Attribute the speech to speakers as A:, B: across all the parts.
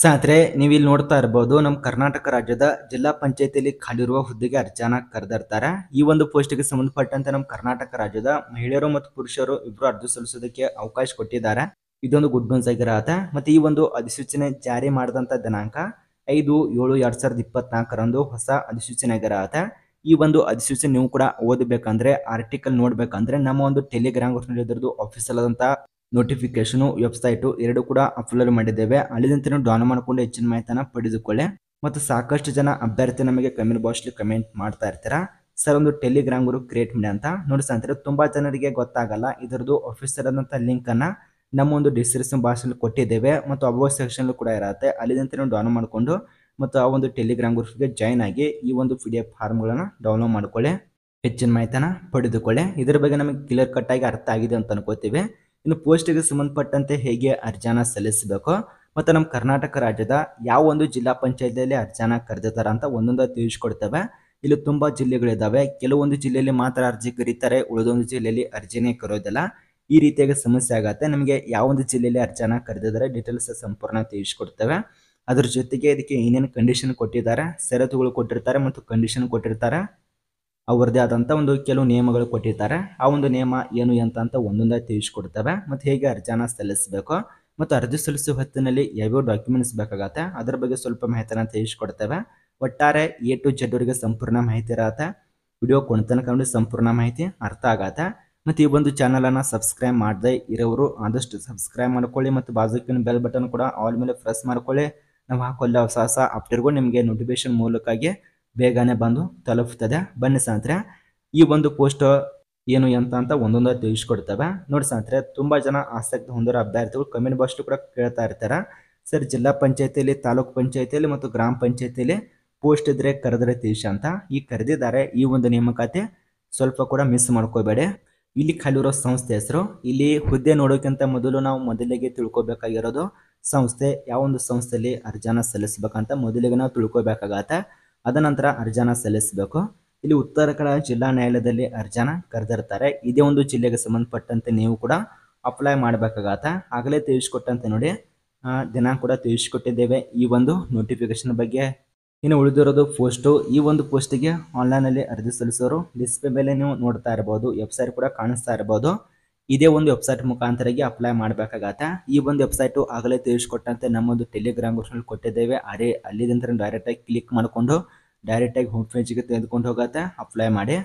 A: ಸ್ನೇಹಿತರೆ ನೀವು ಇಲ್ಲಿ ನೋಡ್ತಾ ಇರಬಹುದು ನಮ್ಮ ಕರ್ನಾಟಕ ರಾಜ್ಯದ ಜಿಲ್ಲಾ ಪಂಚಾಯತಿಯಲ್ಲಿ ಖಾಲಿರುವ ಹುದ್ದೆಗೆ ಅರ್ಜಿಯನ್ನ ಕರೆದಿರ್ತಾರೆ ಈ ಒಂದು ಪೋಸ್ಟ್ಗೆ ಸಂಬಂಧಪಟ್ಟಂತೆ ನಮ್ಮ ಕರ್ನಾಟಕ ರಾಜ್ಯದ ಮಹಿಳೆಯರು ಮತ್ತು ಪುರುಷರು ಇಬ್ಬರು ಅರ್ಜಿ ಸಲ್ಲಿಸೋದಕ್ಕೆ ಅವಕಾಶ ಕೊಟ್ಟಿದ್ದಾರೆ ಇದೊಂದು ಗುಡ್ ನ್ಯೂಸ್ ಆಗಿರತ್ತೆ ಮತ್ತೆ ಈ ಒಂದು ಅಧಿಸೂಚನೆ ಜಾರಿ ಮಾಡಿದಂಥ ದಿನಾಂಕ ಐದು ಏಳು ಎರಡ್ ಸಾವಿರದ ಇಪ್ಪತ್ನಾಲ್ಕರಂದು ಹೊಸ ಅಧಿಸೂಚನೆ ಆಗಿರತ್ತೆ ಈ ಒಂದು ಅಧಿಸೂಚನೆ ನೀವು ಕೂಡ ಓದಬೇಕಂದ್ರೆ ಆರ್ಟಿಕಲ್ ನೋಡ್ಬೇಕಂದ್ರೆ ನಮ್ಮ ಒಂದು ಟೆಲಿಗ್ರಾಮ್ ಗ್ರೂಪ್ನಲ್ಲಿ ಇದ್ರದ್ದು ಆಫೀಸಲ್ ನೋಟಿಫಿಕೇಶನು ವೆಬ್ಸೈಟು ಎರಡು ಕೂಡ ಅಪ್ಲೋಡ್ ಮಾಡಿದ್ದೇವೆ ಅಲ್ಲಿದಂತೆ ಡೌನ್ಲೋಡ್ ಡೌನ್ ಮಾಡಿಕೊಂಡು ಹೆಚ್ಚಿನ ಮಾಹಿತಿಯನ್ನು ಪಡೆದುಕೊಳ್ಳಿ ಮತ್ತು ಸಾಕಷ್ಟು ಜನ ಅಭ್ಯರ್ಥಿ ನಮಗೆ ಕಮೆಂಟ್ ಬಾಕ್ಸ್ಲಿ ಕಮೆಂಟ್ ಮಾಡ್ತಾ ಇರ್ತೀರಾ ಸರ್ ಒಂದು ಟೆಲಿಗ್ರಾಮ್ ಗ್ರೂಪ್ ಕ್ರಿಯೇಟ್ ಮಾಡಿ ಅಂತ ನೋಡಿ ಅಂತಾರೆ ತುಂಬ ಜನರಿಗೆ ಗೊತ್ತಾಗಲ್ಲ ಇದರದ್ದು ಆಫೀಸರ್ ಆದಂಥ ಲಿಂಕನ್ನು ನಮ್ಮ ಒಂದು ಡಿಸ್ಕ್ರಿಪ್ಷನ್ ಬಾಕ್ಸಲ್ಲಿ ಕೊಟ್ಟಿದ್ದೇವೆ ಮತ್ತು ಅಬೋ ಸೆಕ್ಷನ್ ಕೂಡ ಇರುತ್ತೆ ಅಲ್ಲಿದಂತೆ ಡೌನ್ ಡೌನ್ಲೋಡ್ ಮಾಡಿಕೊಂಡು ಮತ್ತು ಆ ಒಂದು ಟೆಲಿಗ್ರಾಮ್ ಗ್ರೂಪ್ಗೆ ಜಾಯ್ನ್ ಆಗಿ ಈ ಒಂದು ಪಿ ಡಿ ಎಫ್ ಫಾರ್ಮ್ಗಳನ್ನು ಡೌನ್ಲೋಡ್ ಮಾಡ್ಕೊಳ್ಳಿ ಹೆಚ್ಚಿನ ಮಾಹಿತಿನ ಪಡೆದುಕೊಳ್ಳಿ ಇದರ ಬಗ್ಗೆ ನಮಗೆ ಕ್ಲಿಯರ್ ಕಟ್ಟಾಗಿ ಅರ್ಥ ಆಗಿದೆ ಅಂತ ಅನ್ಕೋತೀವಿ ಇನ್ನು ಪೋಸ್ಟಿಗೆ ಸಂಬಂಧಪಟ್ಟಂತೆ ಹೇಗೆ ಅರ್ಜಿನ ಸಲ್ಲಿಸಬೇಕು ಮತ್ತು ನಮ್ಮ ಕರ್ನಾಟಕ ರಾಜ್ಯದ ಯಾವ ಒಂದು ಜಿಲ್ಲಾ ಪಂಚಾಯತಿಯಲ್ಲಿ ಅರ್ಜಾನ ಕರೆದಿದ್ದಾರೆ ಅಂತ ಒಂದೊಂದು ತಿಳಿಸ್ಕೊಡ್ತೇವೆ ಇಲ್ಲಿ ತುಂಬ ಜಿಲ್ಲೆಗಳಿದ್ದಾವೆ ಕೆಲವೊಂದು ಜಿಲ್ಲೆಯಲ್ಲಿ ಮಾತ್ರ ಅರ್ಜಿ ಕರೀತಾರೆ ಉಳಿದೊಂದು ಜಿಲ್ಲೆಯಲ್ಲಿ ಅರ್ಜಿನೇ ಕರೋದಿಲ್ಲ ಈ ರೀತಿಯಾಗಿ ಸಮಸ್ಯೆ ಆಗುತ್ತೆ ನಮಗೆ ಯಾವೊಂದು ಜಿಲ್ಲೆಯಲ್ಲಿ ಅರ್ಜಿನ ಕರೆದಿದ್ದಾರೆ ಡೀಟೇಲ್ಸ್ ಸಂಪೂರ್ಣ ತಿಳಿಸ್ಕೊಡ್ತೇವೆ ಅದ್ರ ಜೊತೆಗೆ ಇದಕ್ಕೆ ಏನೇನು ಕಂಡೀಷನ್ ಕೊಟ್ಟಿದ್ದಾರೆ ಷರತ್ತುಗಳು ಕೊಟ್ಟಿರ್ತಾರೆ ಮತ್ತು ಕಂಡೀಷನ್ ಕೊಟ್ಟಿರ್ತಾರೆ ಅವರದೇ ಆದಂಥ ಒಂದು ಕೆಲವು ನಿಯಮಗಳು ಕೊಟ್ಟಿರ್ತಾರೆ ಆ ಒಂದು ನಿಯಮ ಏನು ಅಂತ ಅಂತ ಒಂದೊಂದಾಗಿ ತಿಳಿಸ್ಕೊಡ್ತವೆ ಮತ್ತು ಹೇಗೆ ಅರ್ಜಿನ ಸಲ್ಲಿಸಬೇಕು ಮತ್ತು ಅರ್ಜಿ ಸಲ್ಲಿಸುವ ಹೊತ್ತಿನಲ್ಲಿ ಯಾವ್ಯಾವ ಡಾಕ್ಯುಮೆಂಟ್ಸ್ ಬೇಕಾಗತ್ತೆ ಅದರ ಬಗ್ಗೆ ಸ್ವಲ್ಪ ಮಾಹಿತಿನ ತಿಳಿಸ್ಕೊಡ್ತೇವೆ ಒಟ್ಟಾರೆ ಎ ಟು ಜೆಡ್ ಅವರಿಗೆ ಸಂಪೂರ್ಣ ಮಾಹಿತಿ ಇರತ್ತೆ ವಿಡಿಯೋ ಕೊನೆತನಕ ನೋಡಿ ಸಂಪೂರ್ಣ ಮಾಹಿತಿ ಅರ್ಥ ಆಗತ್ತೆ ಮತ್ತು ಈ ಒಂದು ಚಾನಲನ್ನು ಸಬ್ಸ್ಕ್ರೈಬ್ ಮಾಡದೆ ಇರೋರು ಆದಷ್ಟು ಸಬ್ಸ್ಕ್ರೈಬ್ ಮಾಡ್ಕೊಳ್ಳಿ ಮತ್ತು ಬಾಜುಕಿನ ಬೆಲ್ ಬಟನ್ ಕೂಡ ಆಲ್ ಮೇಲೆ ಪ್ರೆಸ್ ಮಾಡ್ಕೊಳ್ಳಿ ನಾವು ಹಾಕೊಳ್ಳೆ ಹೊಸ ಹೊಸ ಅಪ್ಡೇಟ್ಗಳು ನಿಮಗೆ ನೋಟಿಫಿಕೇಶನ್ ಮೂಲಕಾಗಿ ಬೇಗನೆ ಬಂದು ತಲುಪ್ತದೆ ಬನ್ನಿ ಸಾಂತ್ರೆ ಈ ಒಂದು ಪೋಸ್ಟ್ ಏನು ಎಂತ ಅಂತ ಒಂದೊಂದು ತಿಳಿಸ್ಕೊಡ್ತವೆ ನೋಡಿ ಸಾಂತ್ರೆ ತುಂಬ ಜನ ಆಸಕ್ತಿ ಹೊಂದಿರೋ ಅಭ್ಯರ್ಥಿಗಳು ಕಮೆಂಟ್ ಬಾಕ್ಸ್ ಕೂಡ ಕೇಳ್ತಾ ಇರ್ತಾರೆ ಸರ್ ಜಿಲ್ಲಾ ಪಂಚಾಯತಿಯಲ್ಲಿ ತಾಲೂಕು ಪಂಚಾಯತಿಯಲ್ಲಿ ಮತ್ತು ಗ್ರಾಮ ಪಂಚಾಯತಿಯಲ್ಲಿ ಪೋಸ್ಟ್ ಇದ್ರೆ ಕರೆದ್ರೆ ತಿಳಿಸ ಅಂತ ಈ ಕರೆದಿದ್ದಾರೆ ಈ ಒಂದು ನೇಮಕಾತಿ ಸ್ವಲ್ಪ ಕೂಡ ಮಿಸ್ ಮಾಡ್ಕೋಬೇಡಿ ಇಲ್ಲಿ ಖಾಲಿರೋ ಸಂಸ್ಥೆ ಹೆಸರು ಇಲ್ಲಿ ಹುದ್ದೆ ನೋಡೋಕ್ಕಿಂತ ಮೊದಲು ನಾವು ಮೊದಲಿಗೆ ತಿಳ್ಕೊಬೇಕಾಗಿರೋದು ಸಂಸ್ಥೆ ಯಾವ ಒಂದು ಸಂಸ್ಥೆಯಲ್ಲಿ ಅರ್ಜಿನ ಸಲ್ಲಿಸ್ಬೇಕಂತ ಮೊದಲಿಗೆ ನಾವು ತಿಳ್ಕೊಬೇಕಾಗತ್ತೆ ನಂತರ ಅರ್ಜನ ಸಲ್ಲಿಸಬೇಕು ಇಲ್ಲಿ ಉತ್ತರ ಕನ್ನಡ ಜಿಲ್ಲಾ ನ್ಯಾಯಾಲಯದಲ್ಲಿ ಅರ್ಜನ ಕರೆದಿರ್ತಾರೆ ಇದೇ ಒಂದು ಜಿಲ್ಲೆಗೆ ಸಂಬಂಧಪಟ್ಟಂತೆ ನೀವು ಕೂಡ ಅಪ್ಲೈ ಮಾಡಬೇಕಾಗತ್ತ ಆಗಲೇ ತಿಳಿಸ್ಕೊಟ್ಟಂತೆ ನೋಡಿ ದಿನ ಕೂಡ ತಿಳಿಸ್ಕೊಟ್ಟಿದ್ದೇವೆ ಈ ಒಂದು ನೋಟಿಫಿಕೇಶನ್ ಬಗ್ಗೆ ಇನ್ನು ಉಳಿದಿರೋದು ಪೋಸ್ಟು ಈ ಒಂದು ಪೋಸ್ಟಿಗೆ ಆನ್ಲೈನಲ್ಲಿ ಅರ್ಜಿ ಸಲ್ಲಿಸೋರು ಡಿಸ್ಪ್ಲೇ ಮೇಲೆ ನೀವು ನೋಡ್ತಾ ಇರ್ಬೋದು ವೆಬ್ಸೈಟ್ ಕೂಡ ಕಾಣಿಸ್ತಾ ಇರ್ಬೋದು ಇದೇ ಒಂದು ವೆಬ್ಸೈಟ್ ಮುಖಾಂತರಾಗಿ ಅಪ್ಲೈ ಮಾಡಬೇಕಾಗತ್ತೆ ಈ ಒಂದು ವೆಬ್ಸೈಟ್ ಆಗಲೇ ತಿಳಿಸ್ಕೊಟ್ಟಂತೆ ನಮ್ಮದು ಟೆಲಿಗ್ರಾಮ್ ಗ್ರೂಪ್ನಲ್ಲಿ ಕೊಟ್ಟಿದ್ದೇವೆ ಅದೇ ಡೈರೆಕ್ಟ್ ಆಗಿ ಕ್ಲಿಕ್ ಮಾಡಿಕೊಂಡು ಆಗಿ ಹೋಮ್ ಗೆ ತೆಗೆದುಕೊಂಡು ಹೋಗತ್ತೆ ಅಪ್ಲೈ ಮಾಡಿ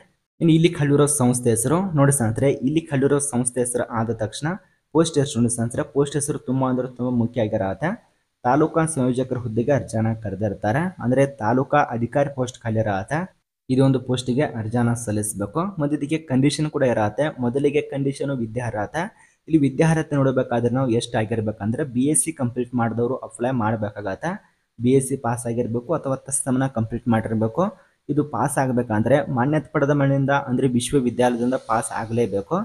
A: ಇನ್ನು ಇಲ್ಲಿ ಕಲ್ಲಿರೋ ಸಂಸ್ಥೆ ಹೆಸರು ನೋಡಿ ಸ್ನೇಹಿತರೆ ಇಲ್ಲಿ ಕಲ್ಲಿರೋ ಸಂಸ್ಥೆ ಹೆಸರು ಆದ ತಕ್ಷಣ ಪೋಸ್ಟ್ ಹೆಸರು ನೋಡಿ ಪೋಸ್ಟ್ ಹೆಸರು ತುಂಬ ಅಂದ್ರೆ ತುಂಬ ಮುಖ್ಯ ಆಗಿರತ್ತೆ ತಾಲೂಕಾ ಸಂಯೋಜಕರ ಹುದ್ದೆಗೆ ಅರ್ಜನ ಕರೆದಿರ್ತಾರೆ ಅಂದ್ರೆ ತಾಲೂಕಾ ಅಧಿಕಾರಿ ಪೋಸ್ಟ್ ಖಾಲಿ ಇದೊಂದು ಪೋಸ್ಟಿಗೆ ಅರ್ಜಾನ ಸಲ್ಲಿಸಬೇಕು ಮತ್ತು ಕಂಡೀಷನ್ ಕೂಡ ಇರತ್ತೆ ಮೊದಲಿಗೆ ಕಂಡೀಷನು ವಿದ್ಯಾರ್ಹತೆ ಇಲ್ಲಿ ವಿದ್ಯಾರ್ಹತೆ ನೋಡಬೇಕಾದ್ರೆ ನಾವು ಎಷ್ಟು ಆಗಿರ್ಬೇಕಂದ್ರೆ ಬಿ ಎಸ್ ಸಿ ಕಂಪ್ಲೀಟ್ ಮಾಡಿದವರು ಅಪ್ಲೈ ಮಾಡಬೇಕಾಗತ್ತೆ ಬಿ ಎಸ್ ಸಿ ಪಾಸ್ ಆಗಿರಬೇಕು ಅಥವಾ ತಸ್ತಮನ ಕಂಪ್ಲೀಟ್ ಮಾಡಿರಬೇಕು ಇದು ಪಾಸ್ ಆಗಬೇಕಂದ್ರೆ ಮಾನ್ಯತೆ ಪಡೆದ ಮನೆಯಿಂದ ಅಂದರೆ ವಿಶ್ವವಿದ್ಯಾಲಯದಿಂದ ಪಾಸ್ ಆಗಲೇಬೇಕು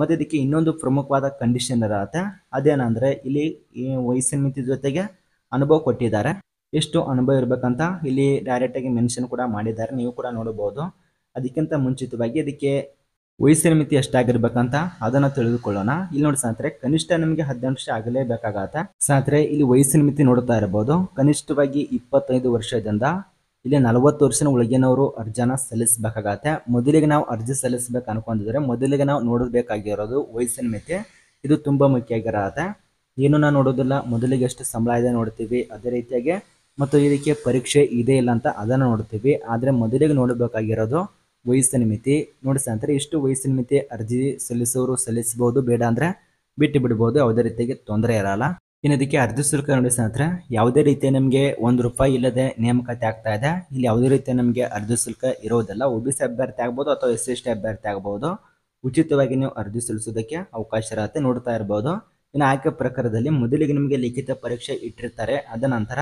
A: ಮತ್ತು ಇದಕ್ಕೆ ಇನ್ನೊಂದು ಪ್ರಮುಖವಾದ ಕಂಡೀಷನ್ ಇರತ್ತೆ ಅದೇನಂದರೆ ಇಲ್ಲಿ ವಯಸ್ಸಿನ ಮಿತಿ ಜೊತೆಗೆ ಅನುಭವ ಕೊಟ್ಟಿದ್ದಾರೆ ಎಷ್ಟು ಅನುಭವ ಇರಬೇಕಂತ ಇಲ್ಲಿ ಡೈರೆಕ್ಟ್ ಆಗಿ ಮೆನ್ಷನ್ ಕೂಡ ಮಾಡಿದ್ದಾರೆ ನೀವು ಕೂಡ ನೋಡಬಹುದು ಅದಕ್ಕಿಂತ ಮುಂಚಿತವಾಗಿ ಅದಕ್ಕೆ ವಯಸ್ಸಿನ ಮಿತಿ ಎಷ್ಟಾಗಿರ್ಬೇಕಂತ ಅದನ್ನ ತಿಳಿದುಕೊಳ್ಳೋಣ ಇಲ್ಲಿ ನೋಡಿ ಸ್ನೇಹಿತರೆ ಕನಿಷ್ಠ ನಮಗೆ ಹದಿನೆಂಟು ವರ್ಷ ಆಗಲೇಬೇಕಾಗತ್ತೆ ಸ್ನೇಹಿತರೆ ಇಲ್ಲಿ ವಯಸ್ಸಿನ ಮಿತಿ ನೋಡುತ್ತಾ ಇರಬಹುದು ಕನಿಷ್ಠವಾಗಿ ಇಪ್ಪತ್ತೈದು ವರ್ಷದಿಂದ ಇಲ್ಲಿ ನಲವತ್ತು ವರ್ಷನ ಒಳಗಿನವರು ಅರ್ಜಿನ ಸಲ್ಲಿಸಬೇಕಾಗತ್ತೆ ಮೊದಲಿಗೆ ನಾವು ಅರ್ಜಿ ಸಲ್ಲಿಸಬೇಕು ಅನ್ಕೊಂಡಿದ್ರೆ ಮೊದಲಿಗೆ ನಾವು ನೋಡಬೇಕಾಗಿರೋದು ವಯಸ್ಸಿನ ಮಿತಿ ಇದು ತುಂಬಾ ಮುಖ್ಯ ಆಗಿರತ್ತೆ ಏನೂ ನೋಡೋದಿಲ್ಲ ಮೊದಲಿಗೆ ಎಷ್ಟು ಸಂಬಳ ಇದೆ ನೋಡ್ತೀವಿ ಅದೇ ರೀತಿಯಾಗಿ ಮತ್ತು ಇದಕ್ಕೆ ಪರೀಕ್ಷೆ ಇದೆ ಇಲ್ಲ ಅಂತ ಅದನ್ನು ನೋಡ್ತೀವಿ ಆದರೆ ಮೊದಲಿಗೆ ನೋಡಬೇಕಾಗಿರೋದು ವಯಸ್ಸಿನ ಮಿತಿ ನೋಡಿ ಸ್ನೇಹಿತರೆ ಇಷ್ಟು ವಯಸ್ಸಿನ ಮಿತಿ ಅರ್ಜಿ ಸಲ್ಲಿಸೋರು ಸಲ್ಲಿಸಬಹುದು ಬೇಡ ಅಂದರೆ ಬಿಟ್ಟು ಬಿಡ್ಬೋದು ಯಾವುದೇ ರೀತಿಗೆ ತೊಂದರೆ ಇರಲ್ಲ ಇನ್ನು ಇದಕ್ಕೆ ಅರ್ಜಿ ಶುಲ್ಕ ನೋಡಿ ಸ್ನೇಹಿತರೆ ಯಾವುದೇ ರೀತಿ ನಮಗೆ ಒಂದು ರೂಪಾಯಿ ಇಲ್ಲದೆ ನೇಮಕಾತಿ ಆಗ್ತಾ ಇದೆ ಇಲ್ಲಿ ಯಾವುದೇ ರೀತಿ ನಮಗೆ ಅರ್ಜಿ ಶುಲ್ಕ ಇರೋದಿಲ್ಲ ಒ ಬಿ ಸಿ ಅಭ್ಯರ್ಥಿ ಆಗ್ಬೋದು ಅಥವಾ ಎಸ್ ಸಿ ಎಸ್ ಟಿ ಅಭ್ಯರ್ಥಿ ಆಗ್ಬೋದು ಉಚಿತವಾಗಿ ನೀವು ಅರ್ಜಿ ಸಲ್ಲಿಸೋದಕ್ಕೆ ಅವಕಾಶ ಇರತ್ತೆ ನೋಡ್ತಾ ಇರ್ಬೋದು ಇನ್ನು ಆಯ್ಕೆ ಪ್ರಕಾರದಲ್ಲಿ ಮೊದಲಿಗೆ ನಿಮಗೆ ಲಿಖಿತ ಪರೀಕ್ಷೆ ಇಟ್ಟಿರ್ತಾರೆ ಅದ ನಂತರ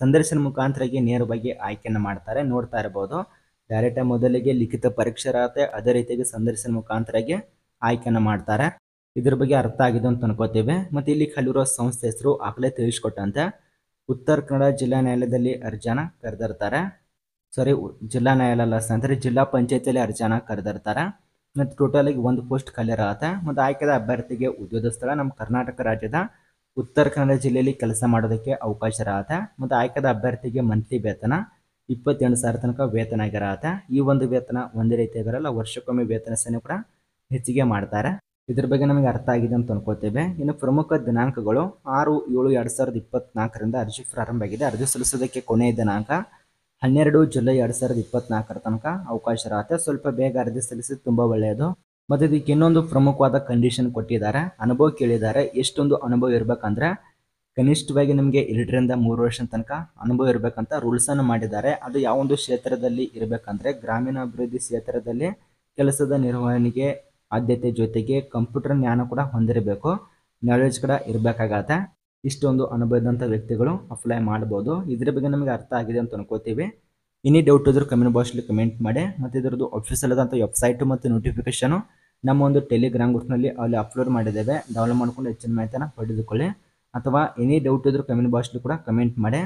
A: ಸಂದರ್ಶನ ಮುಖಾಂತರಾಗಿ ನೇರವಾಗಿ ಆಯ್ಕೆಯನ್ನು ಮಾಡ್ತಾರೆ ನೋಡ್ತಾ ಇರ್ಬೋದು ಡೈರೆಕ್ಟ್ ಮೊದಲಿಗೆ ಲಿಖಿತ ಪರೀಕ್ಷೆ ಪರೀಕ್ಷೆರಾತೆ ಅದೇ ರೀತಿಯಾಗಿ ಸಂದರ್ಶನ ಮುಖಾಂತರಾಗಿ ಆಯ್ಕೆಯನ್ನು ಮಾಡ್ತಾರೆ ಇದ್ರ ಬಗ್ಗೆ ಅರ್ಥ ಆಗಿದೆ ಅಂತ ಅನ್ಕೋತೇವೆ ಮತ್ತು ಇಲ್ಲಿ ಕಲಿರೋ ಸಂಸ್ಥೆ ಹೆಸರು ಆಗಲೇ ತಿಳಿಸ್ಕೊಟ್ಟಂತೆ ಉತ್ತರ ಕನ್ನಡ ಜಿಲ್ಲಾ ನ್ಯಾಯಾಲಯದಲ್ಲಿ ಅರ್ಜಿನ ಕರೆದಿರ್ತಾರೆ ಸಾರಿ ಜಿಲ್ಲಾ ನ್ಯಾಯಾಲಯ ಅಲ್ಲ ಅಂತಂದರೆ ಜಿಲ್ಲಾ ಪಂಚಾಯಿತಿಯಲ್ಲಿ ಅರ್ಜಿನ ಕರೆದಿರ್ತಾರೆ ಮತ್ತು ಟೋಟಲಿಗೆ ಒಂದು ಪೋಸ್ಟ್ ಆಗುತ್ತೆ ಮತ್ತು ಆಯ್ಕೆದ ಅಭ್ಯರ್ಥಿಗೆ ಉದ್ಯೋಗ ಸ್ಥಳ ನಮ್ಮ ಕರ್ನಾಟಕ ರಾಜ್ಯದ ಉತ್ತರ ಕನ್ನಡ ಜಿಲ್ಲೆಯಲ್ಲಿ ಕೆಲಸ ಮಾಡೋದಕ್ಕೆ ಅವಕಾಶ ಅವಕಾಶರಾತ ಮತ್ತು ಆಯ್ಕೆದ ಅಭ್ಯರ್ಥಿಗೆ ಮಂತ್ಲಿ ವೇತನ ಇಪ್ಪತ್ತೆಂಟು ಸಾವಿರ ತನಕ ವೇತನ ಆಗಿರಾತ ಈ ಒಂದು ವೇತನ ಒಂದೇ ರೀತಿ ಬರಲ್ಲ ವರ್ಷಕ್ಕೊಮ್ಮೆ ವೇತನ ಸೇನೆ ಕೂಡ ಹೆಚ್ಚಿಗೆ ಮಾಡ್ತಾರೆ ಇದ್ರ ಬಗ್ಗೆ ನಮಗೆ ಅರ್ಥ ಆಗಿದೆ ಅಂತ ಅನ್ಕೋತೇವೆ ಇನ್ನು ಪ್ರಮುಖ ದಿನಾಂಕಗಳು ಆರು ಏಳು ಎರಡು ಸಾವಿರದ ಇಪ್ಪತ್ನಾಲ್ಕರಿಂದ ಅರ್ಜಿ ಪ್ರಾರಂಭ ಆಗಿದೆ ಅರ್ಜಿ ಸಲ್ಲಿಸೋದಕ್ಕೆ ಕೊನೆಯ ದಿನಾಂಕ ಹನ್ನೆರಡು ಜುಲೈ ಎರಡು ಸಾವಿರದ ಇಪ್ಪತ್ನಾಲ್ಕರ ತನಕ ಅವಕಾಶ ಇರತ್ತೆ ಸ್ವಲ್ಪ ಬೇಗ ಅರ್ಜಿ ಸಲ್ಲಿಸಿದ ತುಂಬ ಒಳ್ಳೆಯದು ಮತ್ತು ಇದಕ್ಕೆ ಇನ್ನೊಂದು ಪ್ರಮುಖವಾದ ಕಂಡೀಷನ್ ಕೊಟ್ಟಿದ್ದಾರೆ ಅನುಭವ ಕೇಳಿದ್ದಾರೆ ಎಷ್ಟೊಂದು ಅನುಭವ ಇರಬೇಕಂದ್ರೆ ಕನಿಷ್ಠವಾಗಿ ನಿಮಗೆ ಎರಡರಿಂದ ಮೂರು ವರ್ಷದ ತನಕ ಅನುಭವ ಇರಬೇಕಂತ ರೂಲ್ಸನ್ನು ಮಾಡಿದ್ದಾರೆ ಅದು ಯಾವೊಂದು ಕ್ಷೇತ್ರದಲ್ಲಿ ಇರಬೇಕಂದ್ರೆ ಗ್ರಾಮೀಣಾಭಿವೃದ್ಧಿ ಕ್ಷೇತ್ರದಲ್ಲಿ ಕೆಲಸದ ನಿರ್ವಹಣೆಗೆ ಆದ್ಯತೆ ಜೊತೆಗೆ ಕಂಪ್ಯೂಟರ್ ಜ್ಞಾನ ಕೂಡ ಹೊಂದಿರಬೇಕು ನಾಲೆಜ್ ಕೂಡ ಇರಬೇಕಾಗತ್ತೆ ಇಷ್ಟೊಂದು ಅನುಭವದಂಥ ವ್ಯಕ್ತಿಗಳು ಅಪ್ಲೈ ಮಾಡ್ಬೋದು ಇದ್ರ ಬಗ್ಗೆ ನಮಗೆ ಅರ್ಥ ಆಗಿದೆ ಅಂತ ಅನ್ಕೋತೀವಿ ಇನ್ನೇ ಡೌಟ್ ಇದ್ರೂ ಕಮೆಂಟ್ ಬಾಕ್ಸ್ಲಿ ಕಮೆಂಟ್ ಮಾಡಿ ಮತ್ತು ಇದರದ್ದು ಅಫಿಷಿಯಲ್ ಆದಂಥ ವೆಬ್ಸೈಟು ಮತ್ತು ನೋಟಿಫಿಕೇಷನು ನಮ್ಮ ಒಂದು ಟೆಲಿಗ್ರಾಮ್ ಗ್ರೂಪ್ನಲ್ಲಿ ಅಲ್ಲಿ ಅಪ್ಲೋಡ್ ಮಾಡಿದ್ದೇವೆ ಡೌನ್ಲೋಡ್ ಮಾಡಿಕೊಂಡು ಹೆಚ್ಚಿನ ಮಾಹಿತಿಯನ್ನು ಪಡೆದುಕೊಳ್ಳಿ ಅಥವಾ ಎನಿ ಡೌಟ್ ಇದ್ರೂ ಕಮೆಂಟ್ ಬಾಸ್ಲಿ ಕೂಡ ಕಮೆಂಟ್ ಮಾಡಿ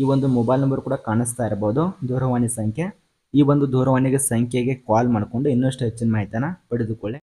A: ಈ ಒಂದು ಮೊಬೈಲ್ ನಂಬರ್ ಕೂಡ ಕಾಣಿಸ್ತಾ ಇರ್ಬೋದು ದೂರವಾಣಿ ಸಂಖ್ಯೆ ಈ ಒಂದು ದೂರವಾಣಿಗೆ ಸಂಖ್ಯೆಗೆ ಕಾಲ್ ಮಾಡಿಕೊಂಡು ಇನ್ನಷ್ಟು ಹೆಚ್ಚಿನ ಮಾಹಿತಿಯನ್ನು ಪಡೆದುಕೊಳ್ಳಿ